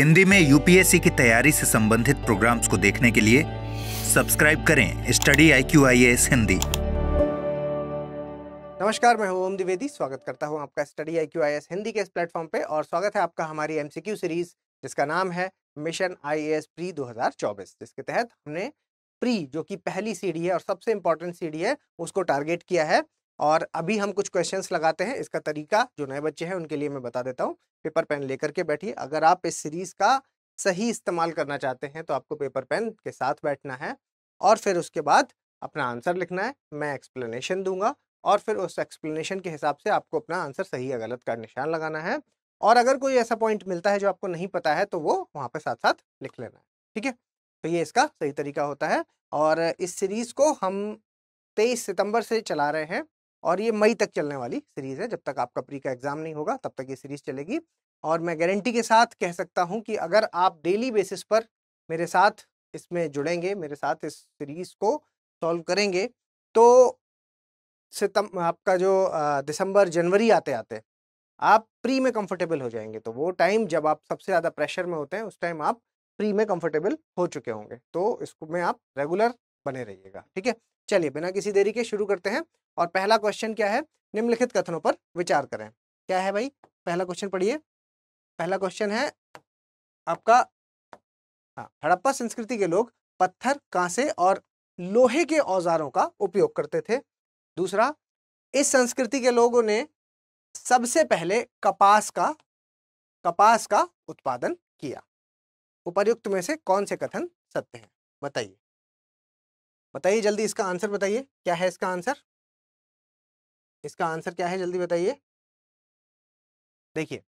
हिंदी में यूपीएससी की तैयारी से संबंधित प्रोग्राम्स को देखने के लिए सब्सक्राइब करें study I Q I S Hindi नमस्कार मैं हूं ओम द्विवेदी स्वागत करता हूं आपका study I Q I S Hindi के इस प्लेटफॉर्म पे और स्वागत है आपका हमारी एमसीक्यू सीरीज जिसका नाम है मिशन आई एस प्री 2024 जिसके तहत हमने प्री जो कि पहली सीढ़ी है और सबसे इम्पोर्टेंट सीढ़ी है उसको टारगेट किया है और अभी हम कुछ क्वेश्चंस लगाते हैं इसका तरीका जो नए बच्चे हैं उनके लिए मैं बता देता हूँ पेपर पेन लेकर के बैठिए अगर आप इस सीरीज का सही इस्तेमाल करना चाहते हैं तो आपको पेपर पेन के साथ बैठना है और फिर उसके बाद अपना आंसर लिखना है मैं एक्सप्लेनेशन दूंगा और फिर उस एक्सप्लेनेशन के हिसाब से आपको अपना आंसर सही या गलत का निशान लगाना है और अगर कोई ऐसा पॉइंट मिलता है जो आपको नहीं पता है तो वो वहाँ पर साथ साथ लिख लेना है ठीक है तो ये इसका सही तरीका होता है और इस सीरीज़ को हम तेईस सितंबर से चला रहे हैं और ये मई तक चलने वाली सीरीज़ है जब तक आपका प्री का एग्ज़ाम नहीं होगा तब तक ये सीरीज़ चलेगी और मैं गारंटी के साथ कह सकता हूँ कि अगर आप डेली बेसिस पर मेरे साथ इसमें जुड़ेंगे मेरे साथ इस सीरीज़ को सॉल्व करेंगे तो सितम आपका जो दिसंबर जनवरी आते आते आप प्री में कंफर्टेबल हो जाएंगे तो वो टाइम जब आप सबसे ज़्यादा प्रेशर में होते हैं उस टाइम आप प्री में कंफर्टेबल हो चुके होंगे तो इसको में आप रेगुलर बने रहिएगा ठीक है चलिए बिना किसी देरी के शुरू करते हैं और पहला क्वेश्चन क्या है निम्नलिखित कथनों पर विचार करें क्या है भाई पहला क्वेश्चन पढ़िए पहला क्वेश्चन है आपका हाँ हड़प्पा संस्कृति के लोग पत्थर कांसे और लोहे के औजारों का उपयोग करते थे दूसरा इस संस्कृति के लोगों ने सबसे पहले कपास का कपास का उत्पादन किया उपर्युक्त में से कौन से कथन सत्य हैं बताइए बताइए जल्दी इसका आंसर बताइए क्या है इसका आंसर इसका आंसर क्या है जल्दी बताइए देखिए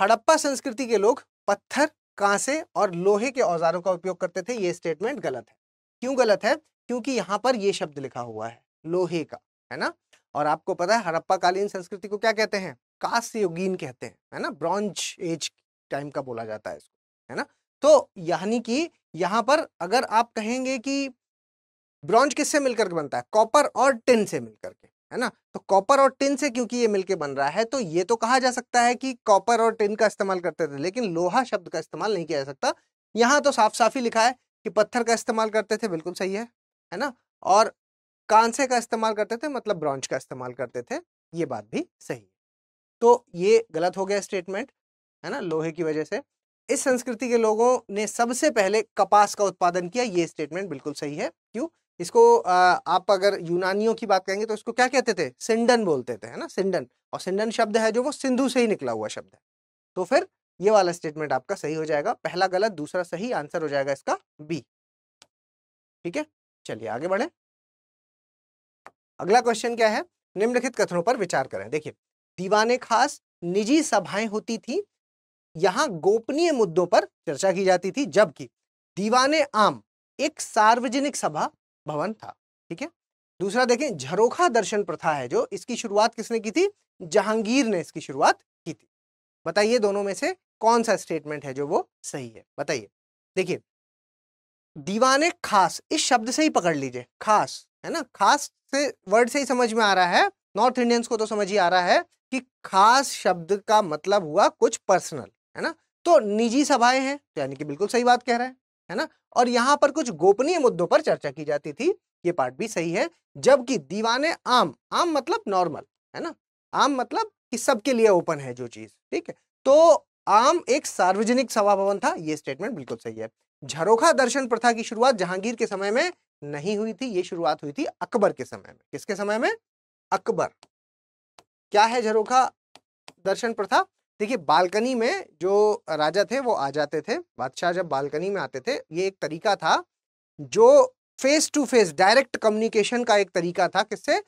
हड़प्पा संस्कृति के लोग पत्थर कांसे और लोहे के औजारों का उपयोग करते थे ये स्टेटमेंट गलत है क्यों गलत है क्योंकि यहां पर यह शब्द लिखा हुआ है लोहे का है ना और आपको पता है हड़प्पा कालीन संस्कृति को क्या कहते हैं कास्योगीन कहते हैं है ना ब्रॉन्ज एज टाइम का बोला जाता है इसको है ना तो यानी कि यहाँ पर अगर आप कहेंगे कि ब्रॉन्ज किससे मिलकर के बनता है कॉपर और टिन से मिलकर के है ना तो कॉपर और टिन से क्योंकि ये मिलके बन रहा है तो ये तो कहा जा सकता है कि कॉपर और टिन का इस्तेमाल करते थे लेकिन लोहा शब्द का इस्तेमाल नहीं किया जा सकता यहाँ तो साफ साफ ही लिखा है कि पत्थर का इस्तेमाल करते थे बिल्कुल सही है है ना और कांसे का इस्तेमाल करते थे मतलब ब्रॉन्ज का इस्तेमाल करते थे ये बात भी सही है तो ये गलत हो गया स्टेटमेंट है ना लोहे की वजह से इस संस्कृति के लोगों ने सबसे पहले कपास का उत्पादन किया ये स्टेटमेंट बिल्कुल सही है क्यों इसको आप अगर यूनानियों की बात करेंगे तो इसको क्या कहते थे सिंडन बोलते थे है ना सिंडन और सिंडन शब्द है जो वो सिंधु से ही निकला हुआ शब्द है तो फिर ये वाला स्टेटमेंट आपका सही हो जाएगा पहला गलत दूसरा सही आंसर हो जाएगा इसका बी ठीक है चलिए आगे बढ़े अगला क्वेश्चन क्या है निम्नलिखित कथनों पर विचार करें देखिए दीवाने खास निजी सभाएं होती थी यहां गोपनीय मुद्दों पर चर्चा की जाती थी जबकि दीवाने आम एक सार्वजनिक सभा भवन था ठीक है दूसरा देखें झरोखा दर्शन प्रथा है जो इसकी शुरुआत किसने की थी जहांगीर ने इसकी शुरुआत की थी बताइए दोनों में से कौन सा स्टेटमेंट है जो वो सही है बताइए देखिए दीवाने खास इस शब्द से ही पकड़ लीजिए खास है ना खास से वर्ड से ही समझ में आ रहा है नॉर्थ इंडियंस को तो समझ ही आ रहा है कि खास शब्द का मतलब हुआ कुछ पर्सनल है ना तो निजी सभाएं हैं तो यानी कि बिल्कुल सही बात कह रहा है है ना और यहाँ पर कुछ गोपनीय मुद्दों पर चर्चा की जाती थी ये पार्ट भी सही है जबकि दीवाने आम आम मतलब नॉर्मल है ना आम मतलब कि सबके लिए ओपन है जो चीज ठीक है तो आम एक सार्वजनिक सभा भवन था ये स्टेटमेंट बिल्कुल सही है झरोखा दर्शन प्रथा की शुरुआत जहांगीर के समय में नहीं हुई थी ये शुरुआत हुई थी अकबर के समय में किसके समय में अकबर क्या है झरोखा दर्शन प्रथा देखिए बालकनी में जो राजा थे वो आ जाते थे बादशाह जब बालकनी में आते थे ये एक तरीका था जो face to face direct communication का एक तरीका था किससे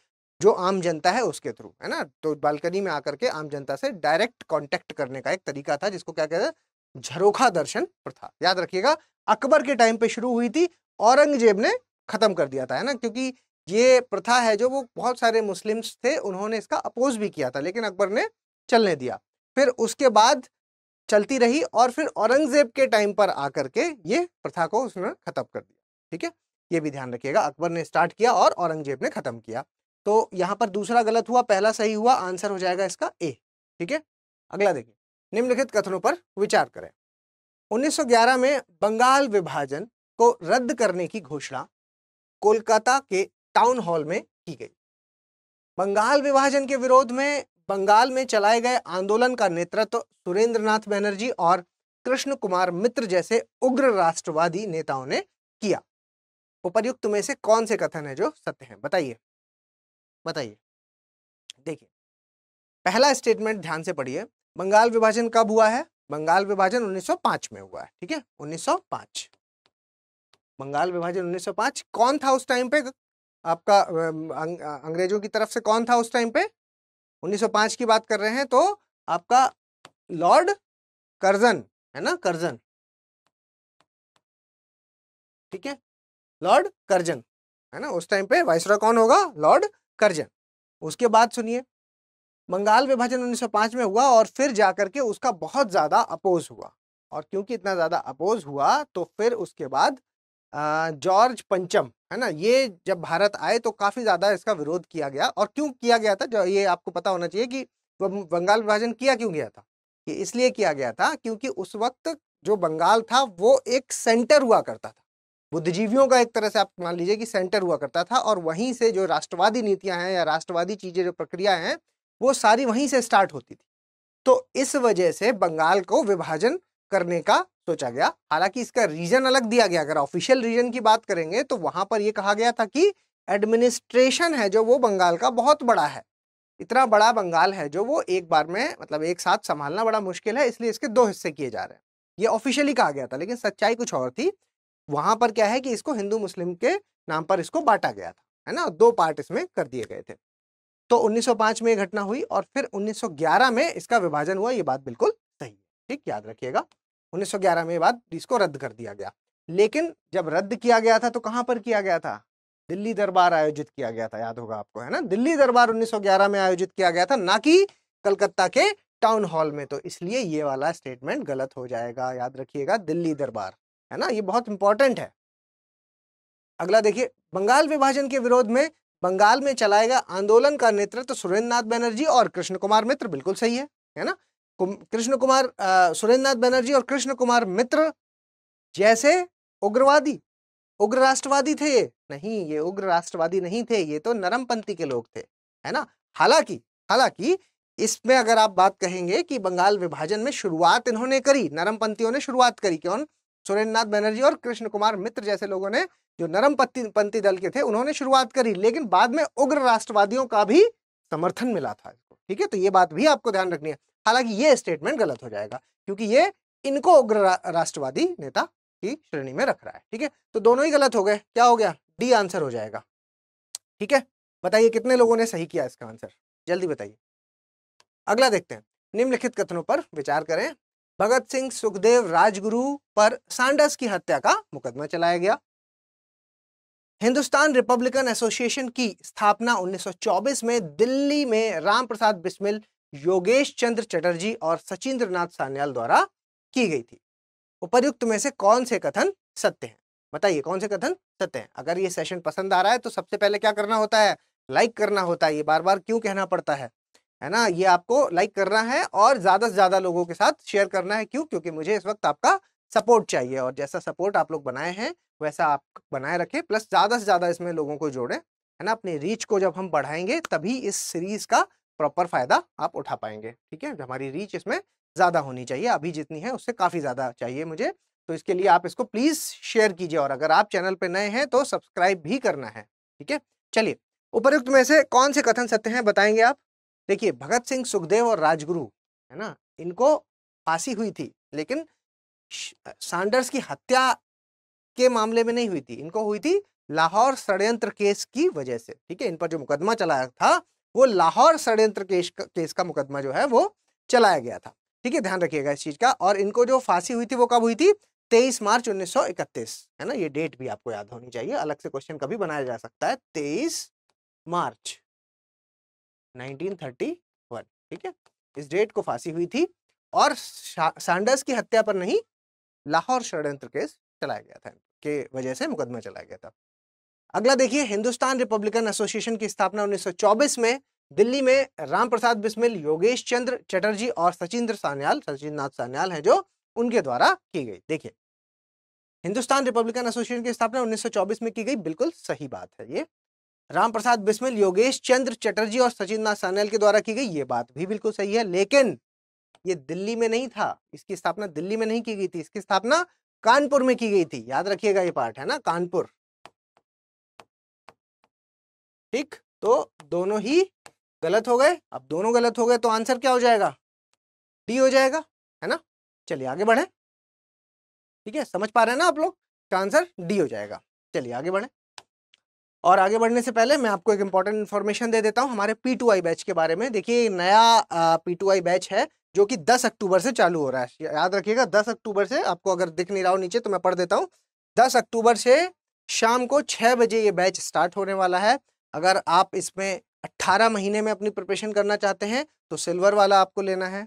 जो आम जनता है उसके थ्रू है ना तो बालकनी में आकर के आम जनता से डायरेक्ट कॉन्टेक्ट करने का एक तरीका था जिसको क्या कहते हैं झरोखा दर्शन प्रथा याद रखिएगा अकबर के टाइम पे शुरू हुई थी औरंगजेब ने खत्म कर दिया था है ना क्योंकि ये प्रथा है जो वो बहुत सारे मुस्लिम्स थे उन्होंने इसका अपोज भी किया था लेकिन अकबर ने चलने दिया फिर उसके बाद चलती रही और फिर औरंगजेब के टाइम पर आकर के ये प्रथा को उसने खत्म कर दिया ठीक है ये भी ध्यान रखिएगा अकबर ने स्टार्ट किया और औरंगजेब ने खत्म किया तो यहाँ पर दूसरा गलत हुआ पहला सही हुआ आंसर हो जाएगा इसका ए ठीक है अगला देखिए निम्नलिखित कथनों पर विचार करें 1911 में बंगाल विभाजन को रद्द करने की घोषणा कोलकाता के टाउन हॉल में की गई बंगाल विभाजन के विरोध में बंगाल में चलाए गए आंदोलन का नेतृत्व सुरेंद्रनाथ बनर्जी और कृष्ण कुमार मित्र जैसे उग्र राष्ट्रवादी नेताओं ने किया उपर्युक्त में से कौन से कथन है जो सत्य है बताइए बताइए देखिए पहला स्टेटमेंट ध्यान से पढ़िए बंगाल विभाजन कब हुआ है बंगाल विभाजन 1905 में हुआ है ठीक है 1905 बंगाल विभाजन 1905 कौन था उस टाइम पे आपका अंग्रेजों की तरफ से कौन था उस टाइम पे 1905 की बात कर रहे हैं तो आपका लॉर्ड कर्जन है ना कर्जन ठीक है लॉर्ड कर्जन है ना उस टाइम पे वाइसरा कौन होगा लॉर्ड कर्जन उसके बाद सुनिए बंगाल विभाजन 1905 में हुआ और फिर जाकर के उसका बहुत ज़्यादा अपोज हुआ और क्योंकि इतना ज़्यादा अपोज हुआ तो फिर उसके बाद जॉर्ज पंचम है ना ये जब भारत आए तो काफ़ी ज़्यादा इसका विरोध किया गया और क्यों किया गया था जो ये आपको पता होना चाहिए कि बंगाल विभाजन किया क्यों गया था ये इसलिए किया गया था क्योंकि उस वक्त जो बंगाल था वो एक सेंटर हुआ करता था बुद्धिजीवियों का एक तरह से आप मान लीजिए कि सेंटर हुआ करता था और वहीं से जो राष्ट्रवादी नीतियां हैं या राष्ट्रवादी चीज़ें जो प्रक्रिया हैं वो सारी वहीं से स्टार्ट होती थी तो इस वजह से बंगाल को विभाजन करने का सोचा गया हालांकि इसका रीजन अलग दिया गया अगर ऑफिशियल रीजन की बात करेंगे तो वहां पर यह कहा गया था कि एडमिनिस्ट्रेशन है जो वो बंगाल का बहुत बड़ा है इतना बड़ा बंगाल है जो वो एक बार में मतलब एक साथ संभालना बड़ा मुश्किल है इसलिए इसके दो हिस्से किए जा रहे हैं ये ऑफिशियली कहा गया था लेकिन सच्चाई कुछ और थी वहां पर क्या है कि इसको हिंदू मुस्लिम के नाम पर इसको बांटा गया था है ना दो पार्ट इसमें कर दिए गए थे तो 1905 में यह घटना हुई और फिर 1911 में इसका विभाजन हुआ ये बात बिल्कुल सही है ठीक याद रखिएगा 1911 में बाद इसको रद्द कर दिया गया लेकिन जब रद्द किया गया था तो कहां पर किया गया था दिल्ली दरबार आयोजित किया गया था याद होगा आपको है ना दिल्ली दरबार 1911 में आयोजित किया गया था ना कि कलकत्ता के टाउन हॉल में तो इसलिए ये वाला स्टेटमेंट गलत हो जाएगा याद रखिएगा दिल्ली दरबार है ना ये बहुत इंपॉर्टेंट है अगला देखिए बंगाल विभाजन के विरोध में बंगाल में चलाएगा आंदोलन का नेतृत्व तो सुरेंद्र नाथ बनर्जी और कृष्ण कुमार मित्र बिल्कुल सही है है ना कृष्ण कुमार सुरेंद्र नाथ बनर्जी और कृष्ण कुमार मित्र जैसे उग्रवादी उग्र राष्ट्रवादी थे ये नहीं ये उग्र राष्ट्रवादी नहीं थे ये तो नरमपंथी के लोग थे है ना हालांकि हालांकि इसमें अगर आप बात कहेंगे कि बंगाल विभाजन में शुरुआत इन्होंने करी नरमपंथियों ने शुरुआत करी क्यों सुरेंद्र नाथ बनर्जी और कृष्ण कुमार मित्र जैसे लोगों ने जो नरम पंथी दल के थे उन्होंने शुरुआत करी लेकिन बाद में उग्र राष्ट्रवादियों का भी समर्थन मिला था ठीक है तो ये बात भी आपको ध्यान रखनी है हालांकि ये स्टेटमेंट गलत हो जाएगा क्योंकि ये इनको उग्र राष्ट्रवादी नेता की श्रेणी में रख रहा है ठीक है तो दोनों ही गलत हो गए क्या हो गया डी आंसर हो जाएगा ठीक है बताइए कितने लोगों ने सही किया इसका आंसर जल्दी बताइए अगला देखते हैं निम्नलिखित कथनों पर विचार करें भगत सिंह सुखदेव राजगुरु पर सांडस की हत्या का मुकदमा चलाया गया हिंदुस्तान रिपब्लिकन एसोसिएशन की स्थापना 1924 में दिल्ली में राम प्रसाद बिस्मिल योगेश चंद्र चटर्जी और सचिंद्र नाथ सान्याल द्वारा की गई थी उपर्युक्त में से कौन से कथन सत्य हैं बताइए कौन से कथन सत्य हैं अगर ये सेशन पसंद आ रहा है तो सबसे पहले क्या करना होता है लाइक करना होता है ये बार बार क्यों कहना पड़ता है है ना ये आपको लाइक करना है और ज़्यादा से ज़्यादा लोगों के साथ शेयर करना है क्यों क्योंकि मुझे इस वक्त आपका सपोर्ट चाहिए और जैसा सपोर्ट आप लोग बनाए हैं वैसा आप बनाए रखें प्लस ज़्यादा से ज़्यादा इसमें लोगों को जोड़ें है ना अपनी रीच को जब हम बढ़ाएंगे तभी इस सीरीज़ का प्रॉपर फायदा आप उठा पाएंगे ठीक है हमारी रीच इसमें ज़्यादा होनी चाहिए अभी जितनी है उससे काफ़ी ज़्यादा चाहिए मुझे तो इसके लिए आप इसको प्लीज़ शेयर कीजिए और अगर आप चैनल पर नए हैं तो सब्सक्राइब भी करना है ठीक है चलिए उपरुक्त में से कौन से कथन सत्य हैं बताएंगे आप देखिए भगत सिंह सुखदेव और राजगुरु है ना इनको फांसी हुई थी लेकिन सांडर्स की हत्या के मामले में नहीं हुई थी इनको हुई थी लाहौर षडयंत्र केस की वजह से ठीक है इन पर जो मुकदमा चलाया था वो लाहौर षडयंत्र केस केस का मुकदमा जो है वो चलाया गया था ठीक है ध्यान रखिएगा इस चीज का और इनको जो फांसी हुई थी वो कब हुई थी तेईस मार्च 1931 है ना ये डेट भी आपको याद होनी चाहिए अलग से क्वेश्चन कभी बनाया जा सकता है तेईस मार्च 1931 ठीक है इस डेट को फांसी हुई थी और सैंडर्स की हत्या पर नहीं लाहौर षड्यंत्र केस चलाया गया था के वजह से मुकदमा चलाया गया था अगला देखिए हिंदुस्तान रिपब्लिकन एसोसिएशन की स्थापना 1924 में दिल्ली में राम प्रसाद बिस्मिल योगेश चंद्र चटर्जी और सचिंद्र सान्याल सचिन नाथ सान्याल है जो उनके द्वारा की गई देखिए हिंदुस्तान रिपब्लिकन एसोसिएशन की स्थापना 1924 में की गई बिल्कुल सही बात है ये राम प्रसाद बिस्मिल योगेश चंद्र चटर्जी और सचिन नाथ सान्याल के द्वारा की गई ये बात भी बिल्कुल सही है लेकिन ये दिल्ली में नहीं था इसकी स्थापना दिल्ली में नहीं की गई थी इसकी स्थापना कानपुर में की गई थी याद रखिएगा ये पार्ट है ना कानपुर ठीक तो दोनों ही गलत हो गए अब दोनों गलत हो गए तो आंसर क्या हो जाएगा डी हो जाएगा है ना चलिए आगे बढ़े ठीक है समझ पा रहे हैं ना आप लोग इसका तो आंसर डी हो जाएगा चलिए आगे बढ़े और आगे बढ़ने से पहले मैं आपको एक इंपॉर्टेंट इन्फॉर्मेशन दे देता हूँ हमारे पी टू आई बैच के बारे में देखिए नया पी टू आई बैच है जो कि 10 अक्टूबर से चालू हो रहा है याद रखिएगा 10 अक्टूबर से आपको अगर दिख नहीं रहा हो नीचे तो मैं पढ़ देता हूँ 10 अक्टूबर से शाम को 6 बजे ये बैच स्टार्ट होने वाला है अगर आप इसमें 18 महीने में अपनी प्रिपरेशन करना चाहते हैं तो सिल्वर वाला आपको लेना है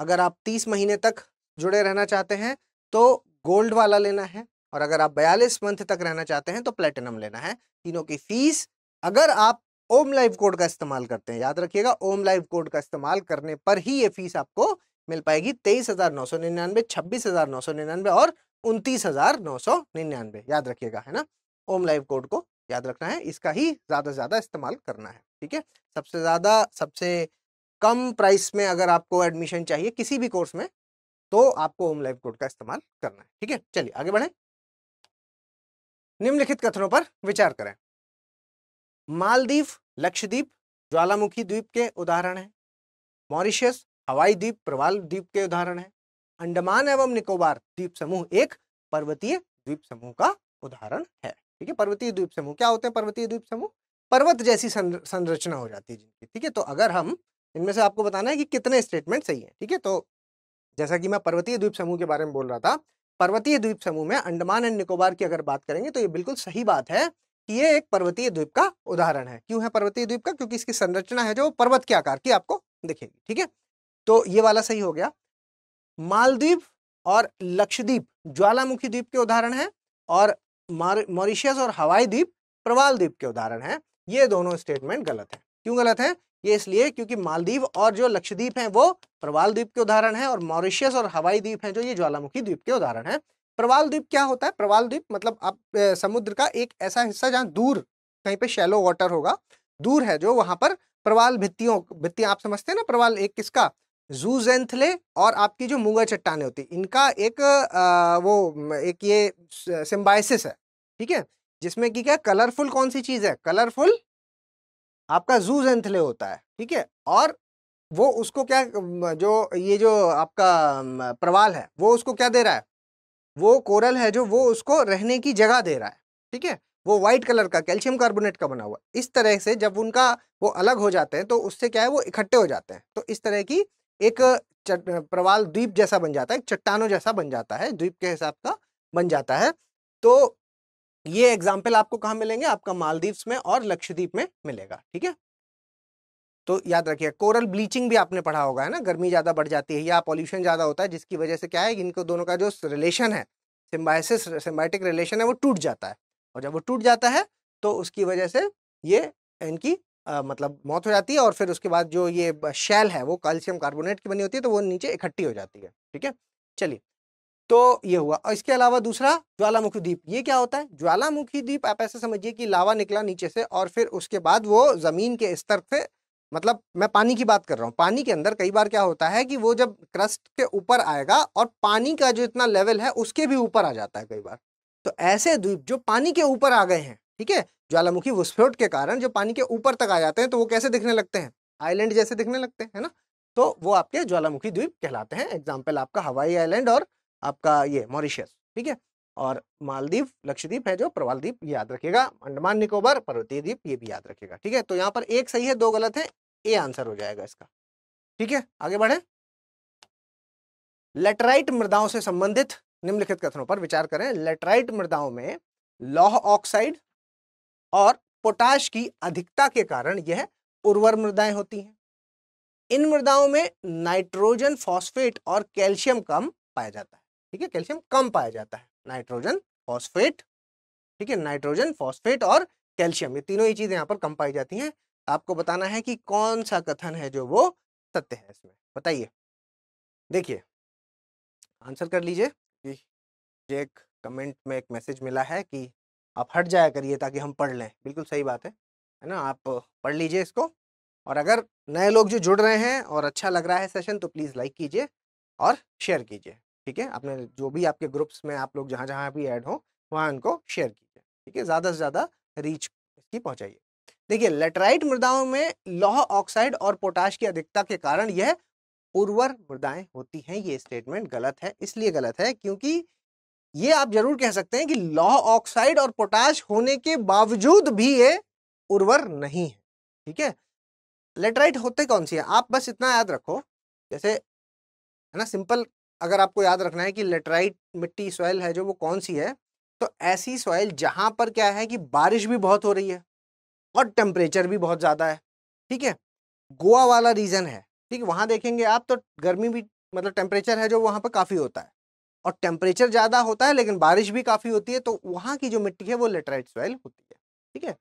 अगर आप 30 महीने तक जुड़े रहना चाहते हैं तो गोल्ड वाला लेना है और अगर आप 42 मंथ तक रहना चाहते हैं तो प्लेटिनम लेना है तीनों की फीस अगर आप ओम लाइव कोड का इस्तेमाल करते हैं याद रखिएगा ओम लाइव कोड का इस्तेमाल करने पर ही ये फीस आपको मिल पाएगी तेईस हजार नौ सौ निन्यानवे छब्बीस हजार नौ सौ निन्यानवे और उनतीस हजार नौ सौ निन्यानवे याद रखिएगा है ना ओम लाइव कोड को याद रखना है इसका ही ज़्यादा से ज़्यादा इस्तेमाल करना है ठीक है सबसे ज़्यादा सबसे कम प्राइस में अगर आपको एडमिशन चाहिए किसी भी कोर्स में तो आपको होम लाइफ कोड का इस्तेमाल करना है ठीक है चलिए आगे बढ़े निम्नलिखित कथनों पर विचार करें मालदीव लक्षद्वीप ज्वालामुखी द्वीप के उदाहरण है मॉरिशियस हवाई द्वीप प्रवाल द्वीप के उदाहरण है अंडमान एवं निकोबार द्वीप समूह एक पर्वतीय द्वीप समूह का उदाहरण है ठीक है पर्वतीय द्वीप समूह क्या होते हैं पर्वतीय द्वीप समूह पर्वत जैसी संरचना हो जाती है जिनकी ठीक है तो अगर हम इनमें से आपको बताना है कि कितने स्टेटमेंट सही है ठीक है तो जैसा कि मैं पर्वतीय द्वीप समूह के बारे में बोल रहा था पर्वतीय द्वीप समूह में अंडमान एंड निकोबार की अगर बात करेंगे तो ये बिल्कुल सही बात है कि ये एक पर्वतीय द्वीप का उदाहरण है क्यों है पर्वतीय द्वीप का क्योंकि इसकी संरचना है जो पर्वत के आकार की आपको दिखेगी ठीक है तो ये वाला सही हो गया मालद्वीप और लक्षद्वीप ज्वालामुखी द्वीप के उदाहरण है और मॉरिशियस और हवाई द्वीप प्रवाल द्वीप के उदाहरण हैं ये दोनों स्टेटमेंट गलत है क्यों गलत है ये इसलिए क्योंकि मालदीव और जो लक्षद्वीप हैं वो प्रवाल द्वीप के उदाहरण हैं और मॉरिशियस और हवाई द्वीप हैं जो ये ज्वालामुखी द्वीप के उदाहरण हैं प्रवाल द्वीप क्या होता है प्रवाल द्वीप मतलब आप समुद्र का एक ऐसा हिस्सा जहाँ दूर कहीं पे शैलो वाटर होगा दूर है जो वहां पर प्रवाल भित्तियों भित्तियां आप समझते हैं ना प्रवाल एक किसका जूजेंथले और आपकी जो मूंगा चट्टाने होती है इनका एक आ, वो एक ये सिम्बाइसिस है ठीक है जिसमें कि क्या कलरफुल कौन सी चीज़ है कलरफुल आपका जूजेंथले होता है ठीक है और वो उसको क्या जो ये जो आपका प्रवाल है वो उसको क्या दे रहा है वो कोरल है जो वो उसको रहने की जगह दे रहा है ठीक है वो व्हाइट कलर का कैल्शियम कार्बोनेट का बना हुआ इस तरह से जब उनका वो अलग हो जाते हैं तो उससे क्या है वो इकट्ठे हो जाते हैं तो इस तरह की एक प्रवाल द्वीप जैसा बन जाता है चट्टानों जैसा बन जाता है द्वीप के हिसाब का बन जाता है तो ये एग्जाम्पल आपको कहाँ मिलेंगे आपका मालदीव्स में और लक्षद्वीप में मिलेगा ठीक है तो याद रखिए कोरल ब्लीचिंग भी आपने पढ़ा होगा है ना गर्मी ज़्यादा बढ़ जाती है या पॉल्यूशन ज़्यादा होता है जिसकी वजह से क्या है इनको दोनों का जो रिलेशन है सिम्बाइसिस सिम्बाइटिक रिलेशन है वो टूट जाता है और जब वो टूट जाता है तो उसकी वजह से ये इनकी मतलब मौत हो जाती है और फिर उसके बाद जो ये शैल है वो कैल्शियम कार्बोनेट की बनी होती है तो वो नीचे इकट्ठी हो जाती है ठीक है चलिए तो ये हुआ और इसके अलावा दूसरा ज्वालामुखी द्वीप ये क्या होता है ज्वालामुखी द्वीप आप ऐसे समझिए कि लावा निकला नीचे से और फिर उसके बाद वो ज़मीन के स्तर से मतलब मैं पानी की बात कर रहा हूँ पानी के अंदर कई बार क्या होता है कि वो जब क्रस्ट के ऊपर आएगा और पानी का जो इतना लेवल है उसके भी ऊपर आ जाता है कई बार तो ऐसे द्वीप जो पानी के ऊपर आ गए हैं ठीक है ज्वालामुखी विस्फोट के कारण जो पानी के ऊपर तक आ जाते हैं तो वो कैसे दिखने लगते हैं आइलैंड जैसे दिखने लगते हैं ना तो वो आपके ज्वालामुखी द्वीप कहलाते हैं एग्जाम्पल आपका हवाई आइलैंड और आपका ये मॉरिशियस ठीक है और मालदीव लक्षद्वीप है जो प्रवाल द्वीप याद रखेगा अंडमान निकोबार पर्वतीय द्वीप ये भी याद रखेगा ठीक है तो यहाँ पर एक सही है दो गलत है ए आंसर हो जाएगा इसका ठीक है आगे बढ़े लेटराइट मृदाओं से संबंधित निम्नलिखित कथनों पर विचार करें लेटराइट मृदाओं में लौह ऑक्साइड और पोटाश की अधिकता के कारण यह उर्वर मृदाएं होती हैं इन मृदाओं में नाइट्रोजन फॉस्फेट और कैल्शियम कम पाया जाता है ठीक है कैल्शियम कम पाया जाता है नाइट्रोजन फॉस्फेट ठीक है नाइट्रोजन फॉस्फेट और कैल्शियम ये तीनों ही चीजें यहाँ पर कम पाई जाती हैं तो आपको बताना है कि कौन सा कथन है जो वो सत्य है इसमें बताइए देखिए आंसर कर लीजिए एक कमेंट में एक मैसेज मिला है कि आप हट जाया करिए ताकि हम पढ़ लें बिल्कुल सही बात है है ना आप पढ़ लीजिए इसको और अगर नए लोग जो जुड़ रहे हैं और अच्छा लग रहा है सेशन तो प्लीज़ लाइक कीजिए और शेयर कीजिए ठीक है अपने जो भी आपके ग्रुप्स में आप लोग जहाँ जहाँ भी ऐड हो वहाँ इनको शेयर कीजिए ठीक है ज़्यादा से ज़्यादा रीच इसकी पहुँचाइए देखिए लेटराइट मृदाओं में लौह ऑक्साइड और पोटाश की अधिकता के कारण यह उर्वर मृदाएं होती हैं ये स्टेटमेंट गलत है इसलिए गलत है क्योंकि ये आप जरूर कह सकते हैं कि लौह ऑक्साइड और पोटाश होने के बावजूद भी ये उर्वर नहीं है ठीक है लेटराइट होते कौन सी है आप बस इतना याद रखो जैसे है ना सिंपल अगर आपको याद रखना है कि लेटराइट मिट्टी सॉइल है जो वो कौन सी है तो ऐसी सॉइल जहां पर क्या है कि बारिश भी बहुत हो रही है और टेम्परेचर भी बहुत ज़्यादा है ठीक है गोवा वाला रीजन है ठीक है वहां देखेंगे आप तो गर्मी भी मतलब टेम्परेचर है जो वहां पर काफ़ी होता है और टेम्परेचर ज़्यादा होता है लेकिन बारिश भी काफ़ी होती है तो वहां की जो मिट्टी है वो लेटराइट सॉइल होती है ठीक है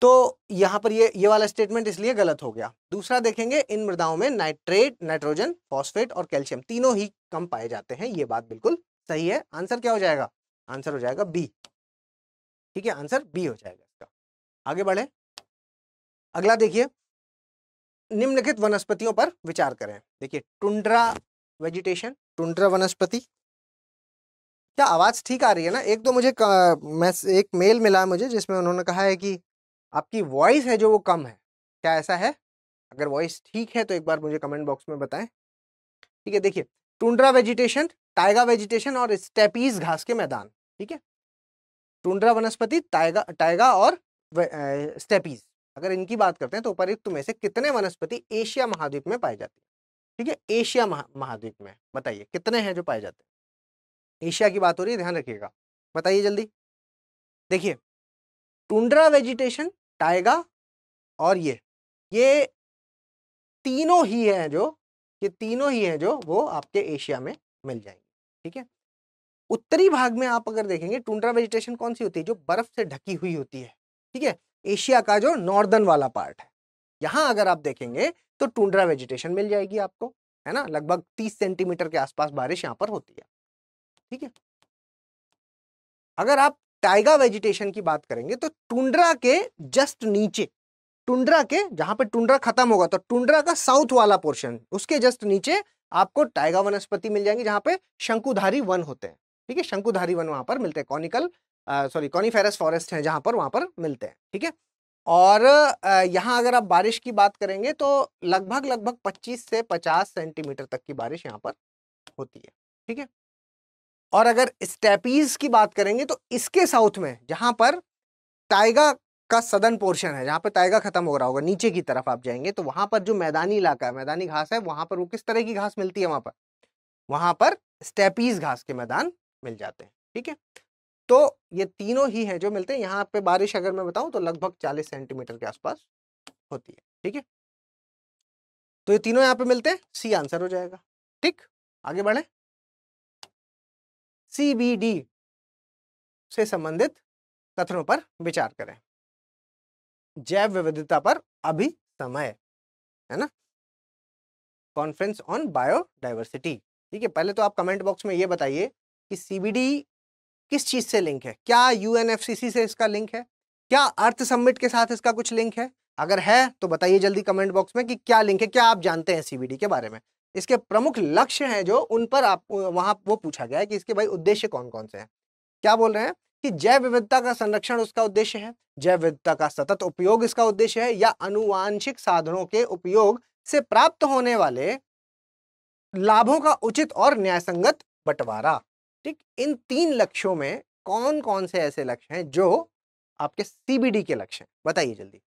तो यहां पर ये ये वाला स्टेटमेंट इसलिए गलत हो गया दूसरा देखेंगे इन मृदाओं में नाइट्रेट नाइट्रोजन फॉस्फेट और कैल्शियम तीनों ही कम पाए जाते हैं ये बात बिल्कुल सही है आंसर क्या हो जाएगा आंसर हो जाएगा बी ठीक है आंसर बी हो जाएगा इसका आगे बढ़े अगला देखिए निम्नलिखित वनस्पतियों पर विचार करें देखिए टुंड्रा वेजिटेशन टुंड्रा वनस्पति क्या आवाज़ ठीक आ रही है ना एक तो मुझे एक मेल मिला मुझे जिसमें उन्होंने कहा है कि आपकी वॉइस है जो वो कम है क्या ऐसा है अगर वॉइस ठीक है तो एक बार मुझे कमेंट बॉक्स में बताएं ठीक है देखिए टुंड्रा वेजिटेशन टाइगा वेजिटेशन और स्टेपीज घास के मैदान ठीक है टुंड्रा वनस्पति टाइगा टाइगा और स्टेपीज अगर इनकी बात करते हैं तो उपरुक्त में से कितने वनस्पति एशिया महाद्वीप में पाई जाती है ठीक है एशिया महा, महाद्वीप में बताइए कितने हैं जो पाए जाते हैं एशिया की बात हो रही है ध्यान रखिएगा बताइए जल्दी देखिए टुंड्रा वेजिटेशन टाइगा और ये ये तीनों ही हैं जो ये तीनों ही हैं जो वो आपके एशिया में मिल जाएंगे ठीक है उत्तरी भाग में आप अगर देखेंगे टुंड्रा वेजिटेशन कौन सी होती है जो बर्फ से ढकी हुई होती है ठीक है एशिया का जो नॉर्दर्न वाला पार्ट है यहां अगर आप देखेंगे तो टूंड्रा वेजिटेशन मिल जाएगी आपको है ना लगभग 30 सेंटीमीटर के आसपास बारिश यहाँ पर होती है ठीक है अगर आप टाइगा वेजिटेशन की बात करेंगे तो टुंड्रा के जस्ट नीचे टुंड्रा के जहां पे टुंड्रा खत्म होगा तो टुंड्रा का साउथ वाला पोर्शन उसके जस्ट नीचे आपको टाइगा वनस्पति मिल जाएंगे जहां पे शंकुधारी वन होते हैं ठीक है शंकुधारी वन वहां पर मिलते हैं कॉनिकल सॉरी कॉनिफेरस फॉरेस्ट है जहां पर वहां पर मिलते हैं ठीक है और यहाँ अगर आप बारिश की बात करेंगे तो लगभग लगभग 25 से 50 सेंटीमीटर तक की बारिश यहाँ पर होती है ठीक है और अगर स्टेपीज की बात करेंगे तो इसके साउथ में जहाँ पर टाइगा का सदन पोर्शन है जहाँ पर टाइगा खत्म हो रहा होगा नीचे की तरफ आप जाएंगे तो वहाँ पर जो मैदानी इलाका है मैदानी घास है वहाँ पर वो किस तरह की घास मिलती है वहाँ पर वहाँ पर स्टेपीज घास के मैदान मिल जाते हैं ठीक है तो ये तीनों ही हैं जो मिलते हैं यहाँ पे बारिश अगर मैं बताऊं तो लगभग 40 सेंटीमीटर के आसपास होती है ठीक है तो ये तीनों यहाँ पे मिलते हैं सी आंसर हो जाएगा ठीक आगे बढ़े सीबीडी से संबंधित कथनों पर विचार करें जैव विविधता पर अभी समय है ना कॉन्फ्रेंस ऑन बायोडाइवर्सिटी ठीक है पहले तो आप कमेंट बॉक्स में ये बताइए कि सीबीडी किस चीज से लिंक है क्या यू से इसका लिंक है क्या अर्थ सम्मिट के साथ इसका कुछ लिंक है अगर है तो बताइए जल्दी कमेंट बॉक्स में कि क्या लिंक है क्या आप जानते हैं सीबीडी के बारे में इसके प्रमुख लक्ष्य हैं जो उन पर आप वहां वो पूछा गया है कि इसके भाई उद्देश्य कौन कौन से हैं क्या बोल रहे हैं कि जैव विविधता का संरक्षण उसका उद्देश्य है जैव विविधता का सतत उपयोग इसका उद्देश्य है या अनुवांशिक साधनों के उपयोग से प्राप्त होने वाले लाभों का उचित और न्यायसंगत बंटवारा ठीक इन तीन लक्ष्यों में कौन कौन से ऐसे लक्ष्य हैं जो आपके सीबीडी के लक्ष्य हैं बताइए जल्दी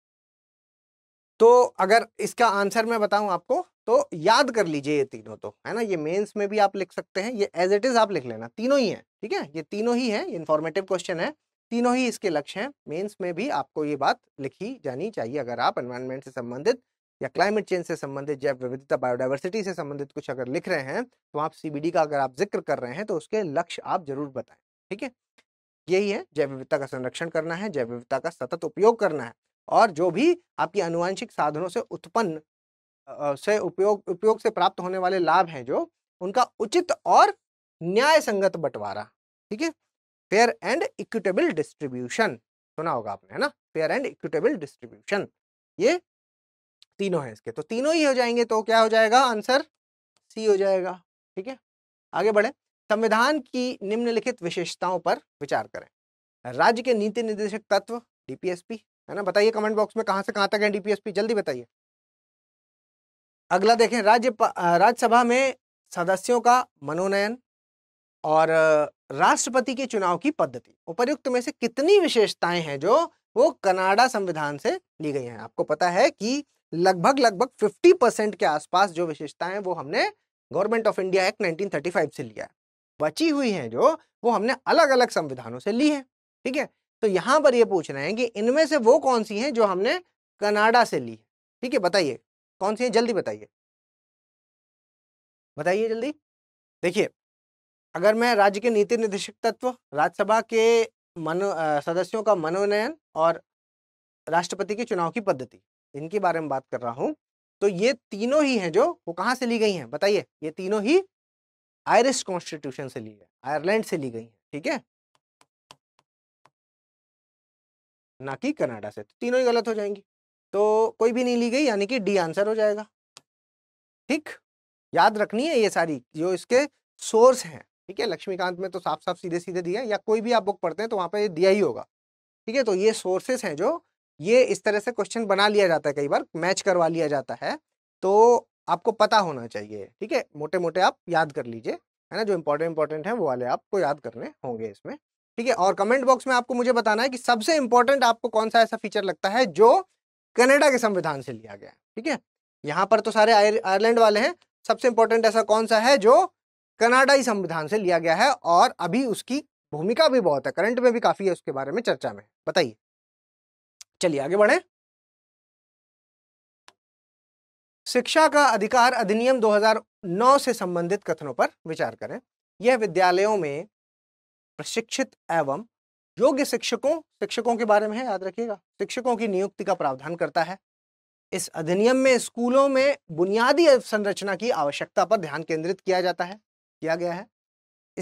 तो अगर इसका आंसर मैं बताऊं आपको तो याद कर लीजिए ये तीनों तो है ना ये मेंस में भी आप लिख सकते हैं ये एज इट इज आप लिख लेना तीनों ही हैं ठीक है ये तीनों ही हैं इन्फॉर्मेटिव क्वेश्चन है तीनों ही इसके लक्ष्य हैं मेंस में भी आपको ये बात लिखी जानी चाहिए अगर आप एनवायरमेंट से संबंधित या क्लाइमेट चेंज से संबंधित जैव विविधता बायोडाइवर्सिटी से संबंधित कुछ अगर लिख रहे हैं तो आप सीबीडी का अगर आप जिक्र कर रहे हैं तो उसके लक्ष्य आप जरूर बताएं ठीक है यही है जैव विविधता का संरक्षण करना है जैव विविधता का सतत उपयोग करना है और जो भी आपकी अनुवांशिक साधनों से उत्पन्न से उपयोग उपयोग से प्राप्त होने वाले लाभ हैं जो उनका उचित और न्याय संगत बंटवारा ठीक है फेयर एंड इक्विटेबल डिस्ट्रीब्यूशन सुना होगा आपने है ना फेयर एंड इक्विटेबल डिस्ट्रीब्यूशन ये तीनों है इसके तो तीनों ही हो जाएंगे तो क्या हो जाएगा आंसर सी हो जाएगा ठीक है आगे बढ़े संविधान की निम्नलिखित विशेषताओं पर विचार करें राज्य के नीति निर्देशक तत्व डीपीएसपी है ना बताइए कमेंट बॉक्स में कहां से कहां तक है डीपीएसपी जल्दी बताइए अगला देखें राज्य राज्यसभा में सदस्यों का मनोनयन और राष्ट्रपति के चुनाव की पद्धति उपर्युक्त में से कितनी विशेषताएं हैं जो वो कनाडा संविधान से ली गई हैं आपको पता है कि लगभग लगभग 50 परसेंट के आसपास जो विशेषताएं वो हमने गवर्नमेंट ऑफ इंडिया एक्ट 1935 से लिया है बची हुई हैं जो वो हमने अलग अलग संविधानों से ली है ठीक है तो यहाँ पर ये पूछ रहे हैं कि इनमें से वो कौन सी हैं जो हमने कनाडा से ली है ठीक है बताइए कौन सी है जल्दी बताइए बताइए जल्दी देखिए अगर मैं राज्य के नीति निर्देशक तत्व राज्यसभा के मनो सदस्यों का मनोनयन और राष्ट्रपति के चुनाव की पद्धति इनके बारे में बात कर रहा हूं तो ये तीनों ही हैं जो वो कहां से ली गई हैं बताइए ये तीनों ही आयरिश कॉन्स्टिट्यूशन से ली है आयरलैंड से ली गई हैं ठीक है ना कि कनाडा से तो तीनों ही गलत हो जाएंगी तो कोई भी नहीं ली गई यानी कि डी आंसर हो जाएगा ठीक याद रखनी है ये सारी जो इसके सोर्स हैं ठीक है लक्ष्मीकांत में तो साफ साफ सीधे सीधे दिए या कोई भी आप बुक पढ़ते हैं तो वहां पर दिया ही होगा ठीक है तो ये सोर्सेस हैं जो ये इस तरह से क्वेश्चन बना लिया जाता है कई बार मैच करवा लिया जाता है तो आपको पता होना चाहिए ठीक है मोटे मोटे आप याद कर लीजिए है ना जो इंपॉर्टेंट इंपॉर्टेंट है वो वाले आपको याद करने होंगे इसमें ठीक है और कमेंट बॉक्स में आपको मुझे बताना है कि सबसे इंपॉर्टेंट आपको कौन सा ऐसा फीचर लगता है जो कनाडा के संविधान से लिया गया ठीक है यहाँ पर तो सारे आयरलैंड वाले हैं सबसे इंपॉर्टेंट ऐसा कौन सा है जो कनाडाई संविधान से लिया गया है और अभी उसकी भूमिका भी बहुत है करंट में भी काफी है उसके बारे में चर्चा में बताइए चलिए आगे बढ़े शिक्षा का अधिकार अधिनियम 2009 से संबंधित कथनों पर विचार करें यह विद्यालयों में प्रशिक्षित एवं योग्य शिक्षकों शिक्षकों के बारे में है याद रखिएगा शिक्षकों की नियुक्ति का प्रावधान करता है इस अधिनियम में स्कूलों में बुनियादी संरचना की आवश्यकता पर ध्यान केंद्रित किया जाता है किया गया है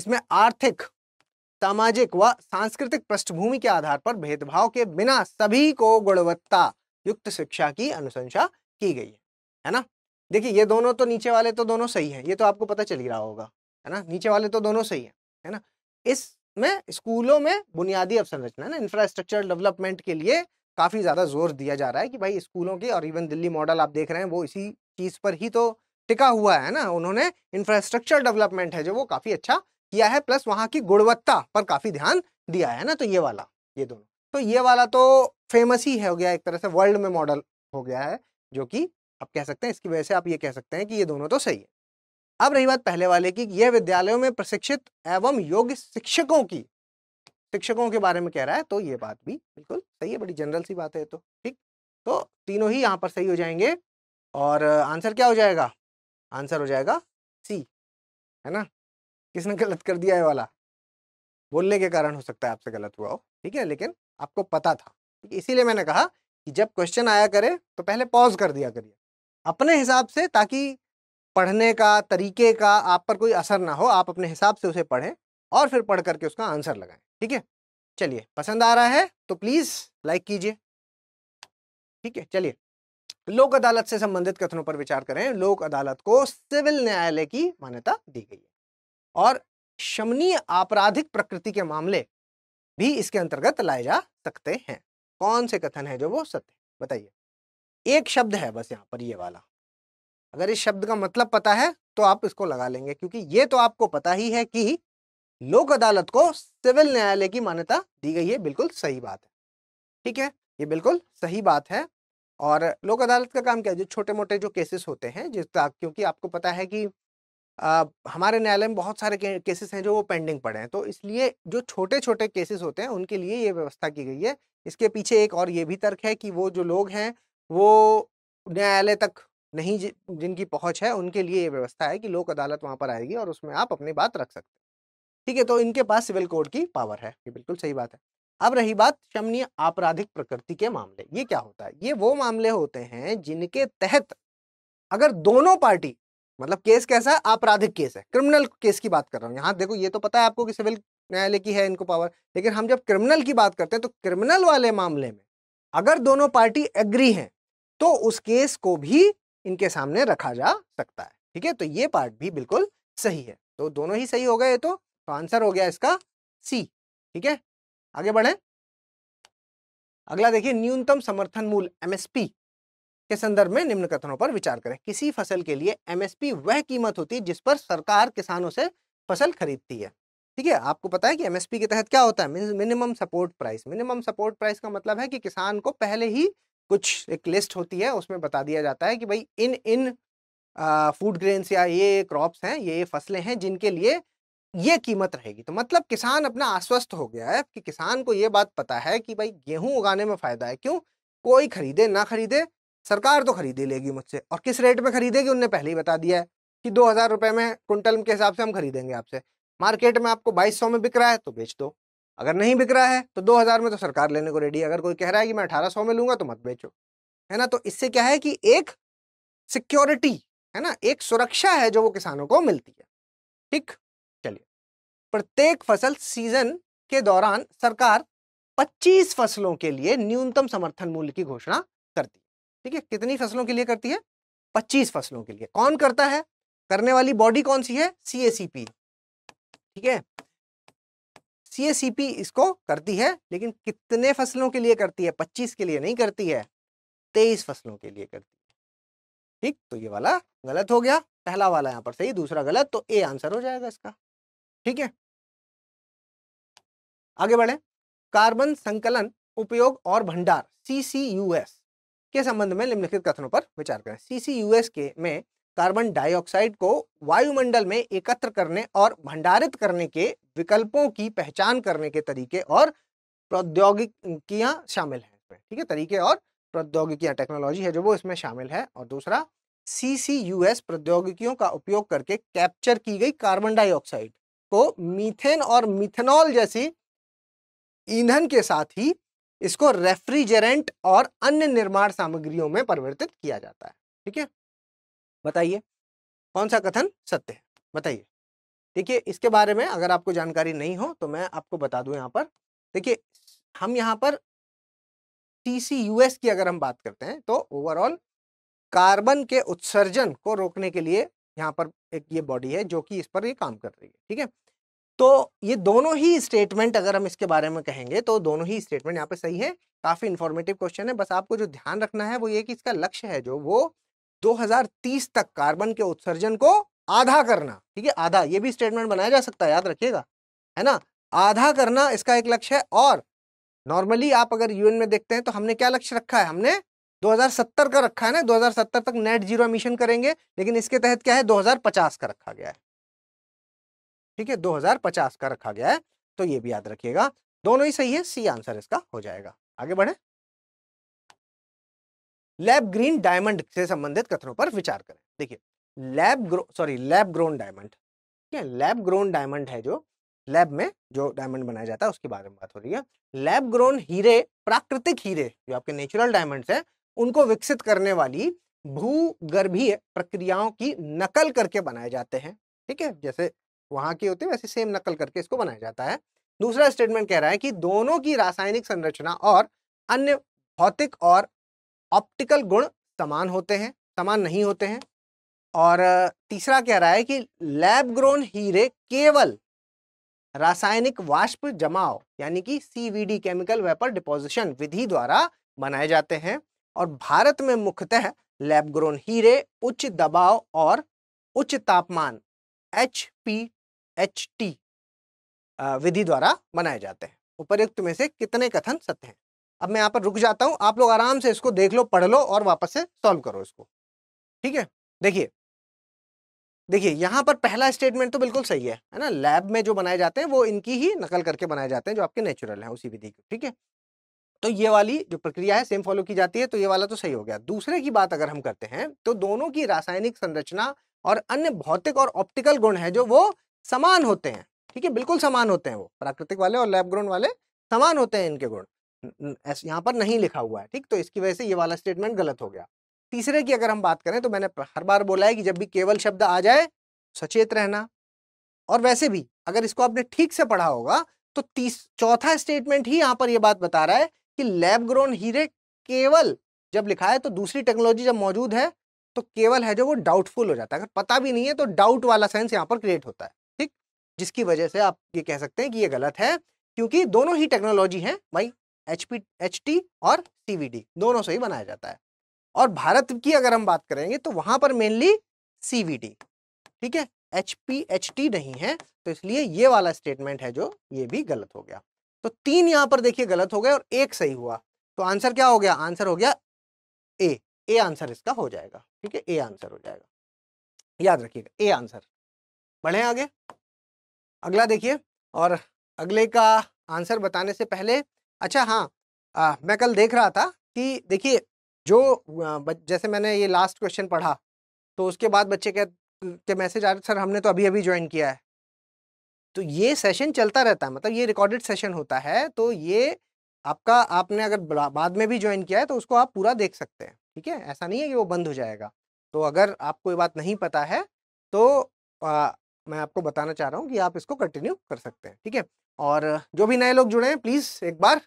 इसमें आर्थिक सामाजिक व सांस्कृतिक पृष्ठभूमि के आधार पर भेदभाव के बिना सभी को गुणवत्ता युक्त शिक्षा की अनुशंसा की गई है है ना देखिए ये दोनों तो नीचे वाले तो दोनों सही हैं ये तो आपको पता चल ही रहा होगा है ना नीचे वाले तो दोनों सही हैं है ना इसमें स्कूलों में बुनियादी अवसंरचना ना इंफ्रास्ट्रक्चर डेवलपमेंट के लिए काफ़ी ज़्यादा जोर दिया जा रहा है कि भाई स्कूलों के और इवन दिल्ली मॉडल आप देख रहे हैं वो इसी चीज़ पर ही तो टिका हुआ है ना उन्होंने इंफ्रास्ट्रक्चर डेवलपमेंट है जो वो काफ़ी अच्छा किया है प्लस वहां की गुणवत्ता पर काफ़ी ध्यान दिया है ना तो ये वाला ये दोनों तो ये वाला तो फेमस ही हो गया एक तरह से वर्ल्ड में मॉडल हो गया है जो कि आप कह सकते हैं इसकी वजह से आप ये कह सकते हैं कि ये दोनों तो सही है अब रही बात पहले वाले की यह विद्यालयों में प्रशिक्षित एवं योग्य शिक्षकों की शिक्षकों के बारे में कह रहा है तो ये बात भी बिल्कुल सही है बड़ी जनरल सी बात है तो ठीक तो तीनों ही यहाँ पर सही हो जाएंगे और आंसर क्या हो जाएगा आंसर हो जाएगा सी है ना किसने गलत कर दिया है वाला बोलने के कारण हो सकता है आपसे गलत हुआ हो ठीक है लेकिन आपको पता था इसीलिए मैंने कहा कि जब क्वेश्चन आया करे तो पहले पॉज कर दिया करिए अपने हिसाब से ताकि पढ़ने का तरीके का आप पर कोई असर ना हो आप अपने हिसाब से उसे पढ़ें और फिर पढ़ करके उसका आंसर लगाएं ठीक है चलिए पसंद आ रहा है तो प्लीज़ लाइक कीजिए ठीक है चलिए लोक अदालत से संबंधित कथनों पर विचार करें लोक अदालत को सिविल न्यायालय की मान्यता दी गई है और शमनीय आपराधिक प्रकृति के मामले भी इसके अंतर्गत लाए जा सकते हैं कौन से कथन है जो वो सत्य बताइए एक शब्द है बस यहाँ पर ये वाला अगर इस शब्द का मतलब पता है तो आप इसको लगा लेंगे क्योंकि ये तो आपको पता ही है कि लोक अदालत को सिविल न्यायालय की मान्यता दी गई है बिल्कुल सही बात है ठीक है ये बिल्कुल सही बात है और लोक अदालत का काम क्या है जो छोटे मोटे जो केसेस होते हैं जिसका क्योंकि आपको पता है कि हमारे न्यायालय में बहुत सारे केसेस हैं जो वो पेंडिंग पड़े हैं तो इसलिए जो छोटे छोटे केसेस होते हैं उनके लिए ये व्यवस्था की गई है इसके पीछे एक और ये भी तर्क है कि वो जो लोग हैं वो न्यायालय तक नहीं जिनकी पहुंच है उनके लिए ये व्यवस्था है कि लोक अदालत वहाँ पर आएगी और उसमें आप अपनी बात रख सकते हैं ठीक है तो इनके पास सिविल कोड की पावर है ये बिल्कुल सही बात है अब रही बात शमनीय आपराधिक प्रकृति के मामले ये क्या होता है ये वो मामले होते हैं जिनके तहत अगर दोनों पार्टी मतलब केस कैसा है आपराधिक केस है क्रिमिनल केस की बात कर रहा हूँ यहाँ देखो ये तो पता है आपको कि सिविल न्यायालय की है इनको पावर लेकिन हम जब क्रिमिनल की बात करते हैं तो क्रिमिनल वाले मामले में अगर दोनों पार्टी एग्री हैं तो उस केस को भी इनके सामने रखा जा सकता है ठीक है तो ये पार्ट भी बिल्कुल सही है तो दोनों ही सही हो गए तो, तो आंसर हो गया इसका सी ठीक है आगे बढ़े अगला देखिए न्यूनतम समर्थन मूल्य एमएसपी के संदर्भ में निम्न कथनों पर विचार करें किसी फसल के लिए एमएसपी वह कीमत होती है जिस पर सरकार किसानों से फसल खरीदती है ठीक है आपको पता है कि एमएसपी के तहत क्या होता है minimum support price minimum support price का मतलब है कि किसान को पहले ही कुछ एक लिस्ट होती है उसमें बता दिया जाता है कि भाई इन इन फूड ग्रेन्स या ये क्रॉप्स हैं ये फसलें हैं जिनके लिए ये कीमत रहेगी तो मतलब किसान अपना आश्वस्त हो गया है कि किसान को ये बात पता है कि भाई गेहूं उगाने में फायदा है क्यों कोई खरीदे ना खरीदे सरकार तो खरीदे लेगी मुझसे और किस रेट में खरीदेगी उनने पहले ही बता दिया है कि दो हज़ार रुपये में कुंटल के हिसाब से हम खरीदेंगे आपसे मार्केट में आपको बाईस सौ में बिक रहा है तो बेच दो अगर नहीं बिक रहा है तो दो हज़ार में तो सरकार लेने को रेडी है अगर कोई कह रहा है कि मैं अठारह सौ में लूंगा तो मत बेचो है ना तो इससे क्या है कि एक सिक्योरिटी है ना एक सुरक्षा है जो वो किसानों को मिलती है ठीक चलिए प्रत्येक फसल सीजन के दौरान सरकार 25 फसलों के लिए न्यूनतम समर्थन मूल्य की घोषणा ठीक है कितनी फसलों के लिए करती है पच्चीस फसलों के लिए कौन करता है करने वाली बॉडी कौन सी है सी ठीक है पी इसको करती है लेकिन कितने फसलों के लिए करती है पच्चीस के लिए नहीं करती है तेईस फसलों के लिए करती है ठीक तो ये वाला गलत हो गया पहला वाला यहां पर सही दूसरा गलत तो ए आंसर हो जाएगा इसका ठीक है आगे बढ़े कार्बन संकलन उपयोग और भंडार सी सी यू एस के संबंध में निम्नलिखित कथनों पर विचार करें सीसीयूएस के में कार्बन डाइऑक्साइड को वायुमंडल में एकत्र करने और भंडारित करने के विकल्पों की पहचान करने के तरीके और प्रौद्योगिकियां शामिल हैं ठीक है तरीके और प्रौद्योगिकियां टेक्नोलॉजी है जो वो इसमें शामिल है और दूसरा सीसीयूएस प्रौद्योगिकियों का उपयोग करके कैप्चर की गई कार्बन डाइऑक्साइड को मीथेन और मिथेनॉल जैसी ईंधन के साथ ही इसको रेफ्रिजरेंट और अन्य निर्माण सामग्रियों में परिवर्तित किया जाता है ठीक है बताइए कौन सा कथन सत्य है बताइए देखिए इसके बारे में अगर आपको जानकारी नहीं हो तो मैं आपको बता दूं यहाँ पर देखिए हम यहाँ पर टीसीयूएस की अगर हम बात करते हैं तो ओवरऑल कार्बन के उत्सर्जन को रोकने के लिए यहाँ पर एक ये बॉडी है जो कि इस पर ये काम कर रही है ठीक है तो ये दोनों ही स्टेटमेंट अगर हम इसके बारे में कहेंगे तो दोनों ही स्टेटमेंट यहाँ पे सही है काफ़ी इन्फॉर्मेटिव क्वेश्चन है बस आपको जो ध्यान रखना है वो ये कि इसका लक्ष्य है जो वो 2030 तक कार्बन के उत्सर्जन को आधा करना ठीक है आधा ये भी स्टेटमेंट बनाया जा सकता है याद रखिएगा है ना आधा करना इसका एक लक्ष्य है और नॉर्मली आप अगर यूएन में देखते हैं तो हमने क्या लक्ष्य रखा है हमने 2070 का रखा है ना 2070 तक नेट जीरो मिशन करेंगे लेकिन इसके तहत क्या है 2050 का रखा गया है ठीक है 2050 का रखा गया है तो ये भी याद रखिएगा दोनों ही सही है सी आंसर इसका हो जाएगा आगे बढ़े लैब ग्रीन डायमंड से संबंधित कथनों पर विचार करें देखिए lab sorry lab grown diamond है लैब ग्रोन डायमंड है जो लैब में जो डायमंड बनाया जाता है उसके बारे में बात हो रही है लैब ग्रोन हीरे प्राकृतिक हीरे जो आपके नेचुरल डायमंड है उनको विकसित करने वाली भूगर्भीय प्रक्रियाओं की नकल करके बनाए जाते हैं ठीक है जैसे वहां की होती है वैसे सेम नकल करके इसको बनाया जाता है दूसरा स्टेटमेंट कह रहा है कि दोनों की रासायनिक संरचना और अन्य भौतिक और ऑप्टिकल गुण समान होते हैं समान नहीं होते हैं और तीसरा कह रहा है कि लैब ग्रोन हीरे केवल रासायनिक वाष्प जमाव यानी कि सीवीडी केमिकल वेपर डिपोजिशन विधि द्वारा बनाए जाते हैं और भारत में मुख्यतः लैब ग्रोन हीरे उच्च दबाव और उच्च तापमान एच एच टी विधि द्वारा बनाए जाते हैं उपर्युक्त में से कितने कथन सत्य हैं अब मैं यहाँ पर रुक जाता हूँ आप लोग आराम से इसको देख लो पढ़ लो और वापस से सॉल्व करो इसको ठीक है देखिए देखिए यहाँ पर पहला स्टेटमेंट तो बिल्कुल सही है है ना लैब में जो बनाए जाते हैं वो इनकी ही नकल करके बनाए जाते हैं जो आपके नेचुरल हैं उसी विधि की ठीक है तो ये वाली जो प्रक्रिया है सेम फॉलो की जाती है तो ये वाला तो सही हो गया दूसरे की बात अगर हम करते हैं तो दोनों की रासायनिक संरचना और अन्य भौतिक और ऑप्टिकल गुण है जो वो समान होते हैं ठीक है बिल्कुल समान होते हैं वो प्राकृतिक वाले और लैब ग्रोन वाले समान होते हैं इनके गुण यहाँ पर नहीं लिखा हुआ है ठीक तो इसकी वजह से ये वाला स्टेटमेंट गलत हो गया तीसरे की अगर हम बात करें तो मैंने हर बार बोला है कि जब भी केवल शब्द आ जाए सचेत रहना और वैसे भी अगर इसको आपने ठीक से पढ़ा होगा तो तीस चौथा स्टेटमेंट ही यहाँ पर यह बात बता रहा है कि लैब ग्रोन हीरे केवल जब लिखा है तो दूसरी टेक्नोलॉजी जब मौजूद है तो केवल है जो वो डाउटफुल हो जाता है अगर पता भी नहीं है तो डाउट वाला सेंस यहाँ पर क्रिएट होता है जिसकी वजह से आप ये कह सकते हैं कि ये गलत है क्योंकि दोनों ही टेक्नोलॉजी हैं भाई एच पी एच टी और सी वी डी दोनों से ही बनाया जाता है और भारत की अगर हम बात करेंगे तो वहाँ पर मेनली सी वी डी ठीक है एच पी एच टी नहीं है तो इसलिए ये वाला स्टेटमेंट है जो ये भी गलत हो गया तो तीन यहाँ पर देखिए गलत हो गए और एक सही हुआ तो आंसर क्या हो गया आंसर हो गया ए ए आंसर इसका हो जाएगा ठीक है ए आंसर हो जाएगा याद रखिएगा ए आंसर बढ़े आगे अगला देखिए और अगले का आंसर बताने से पहले अच्छा हाँ आ, मैं कल देख रहा था कि देखिए जो जैसे मैंने ये लास्ट क्वेश्चन पढ़ा तो उसके बाद बच्चे के, के मैसेज आ रहे सर हमने तो अभी अभी ज्वाइन किया है तो ये सेशन चलता रहता है मतलब ये रिकॉर्डेड सेशन होता है तो ये आपका आपने अगर बाद में भी ज्वाइन किया है तो उसको आप पूरा देख सकते हैं ठीक है ऐसा नहीं है कि वो बंद हो जाएगा तो अगर आपको ये बात नहीं पता है तो मैं आपको बताना चाह रहा हूँ कि आप इसको कंटिन्यू कर सकते हैं ठीक है और जो भी नए लोग जुड़े हैं प्लीज़ एक बार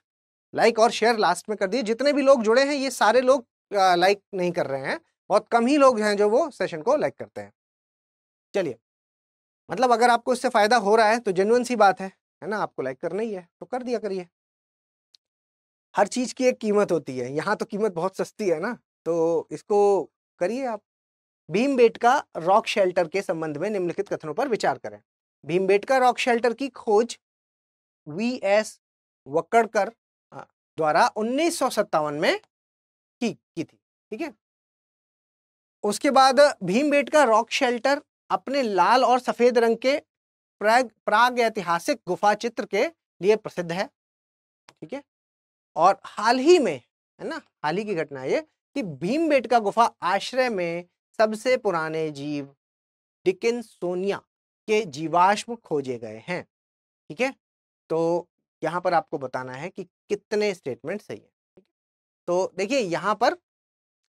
लाइक और शेयर लास्ट में कर दिए जितने भी लोग जुड़े हैं ये सारे लोग लाइक नहीं कर रहे हैं बहुत कम ही लोग हैं जो वो सेशन को लाइक करते हैं चलिए मतलब अगर आपको इससे फ़ायदा हो रहा है तो जेनुअन सी बात है है ना आपको लाइक करना ही है तो कर दिया करिए हर चीज़ की एक कीमत होती है यहाँ तो कीमत बहुत सस्ती है ना तो इसको करिए आप भीमबेटका रॉक शेल्टर के संबंध में निम्नलिखित कथनों पर विचार करें भीमबेटका रॉक शेल्टर की खोज वी एस वक्कड़कर द्वारा उन्नीस में की की थी ठीक है उसके बाद भीमबेटका रॉक शेल्टर अपने लाल और सफेद रंग के प्राग प्राग ऐतिहासिक गुफा चित्र के लिए प्रसिद्ध है ठीक है और हाल ही में है ना हाल ही की घटना ये कि भीमबेटका गुफा आश्रय में सबसे पुराने जीव डिकिनसोनिया के जीवाश्म खोजे गए हैं ठीक है तो यहाँ पर आपको बताना है कि कितने स्टेटमेंट सही है तो देखिए यहाँ पर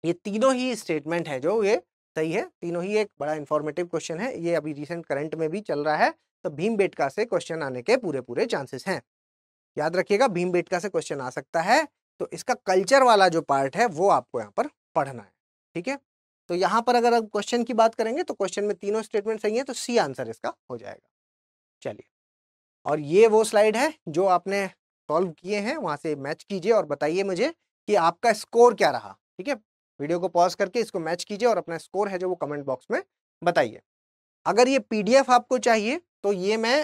ये तीनों ही स्टेटमेंट है जो ये सही है तीनों ही एक बड़ा इंफॉर्मेटिव क्वेश्चन है ये अभी रिसेंट करंट में भी चल रहा है तो भीम बेटका से क्वेश्चन आने के पूरे पूरे चांसेस हैं याद रखिएगा भीम बेटका से क्वेश्चन आ सकता है तो इसका कल्चर वाला जो पार्ट है वो आपको यहाँ पर पढ़ना है ठीक है तो यहाँ पर अगर आप क्वेश्चन की बात करेंगे तो क्वेश्चन में तीनों स्टेटमेंट सही है तो सी आंसर इसका हो जाएगा चलिए और ये वो स्लाइड है जो आपने सॉल्व किए हैं वहाँ से मैच कीजिए और बताइए मुझे कि आपका स्कोर क्या रहा ठीक है वीडियो को पॉज करके इसको मैच कीजिए और अपना स्कोर है जो वो कमेंट बॉक्स में बताइए अगर ये पीडीएफ आपको चाहिए तो ये मैं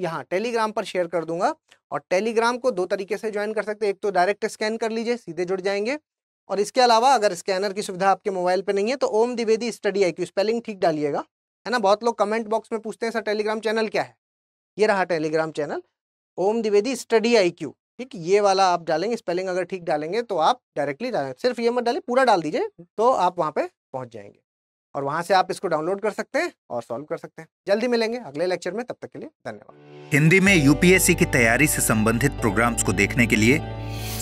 यहाँ टेलीग्राम पर शेयर कर दूंगा और टेलीग्राम को दो तरीके से ज्वाइन कर सकते हैं एक तो डायरेक्ट स्कैन कर लीजिए सीधे जुड़ जाएंगे और इसके अलावा अगर स्कैनर की सुविधा आपके मोबाइल पे नहीं है तो Om Dwivedi study I spelling ठीक डालिएगा है ना बहुत लोग कमेंट बॉक्स में पूछते हैं सर टेलीग्राम चैनल क्या है ये रहा Telegram channel Om Dwivedi study I ठीक ये वाला आप डालेंगे स्पेलिंग अगर ठीक डालेंगे तो आप डायरेक्टली डालें सिर्फ ये मत डालें पूरा डाल दीजिए तो आप वहाँ पर पहुँच जाएंगे और वहाँ से आप इसको डाउनलोड कर सकते हैं और सॉल्व कर सकते हैं जल्दी मिलेंगे अगले लेक्चर में तब तक के लिए धन्यवाद हिंदी में यूपीएससी की तैयारी से संबंधित प्रोग्राम्स को देखने के लिए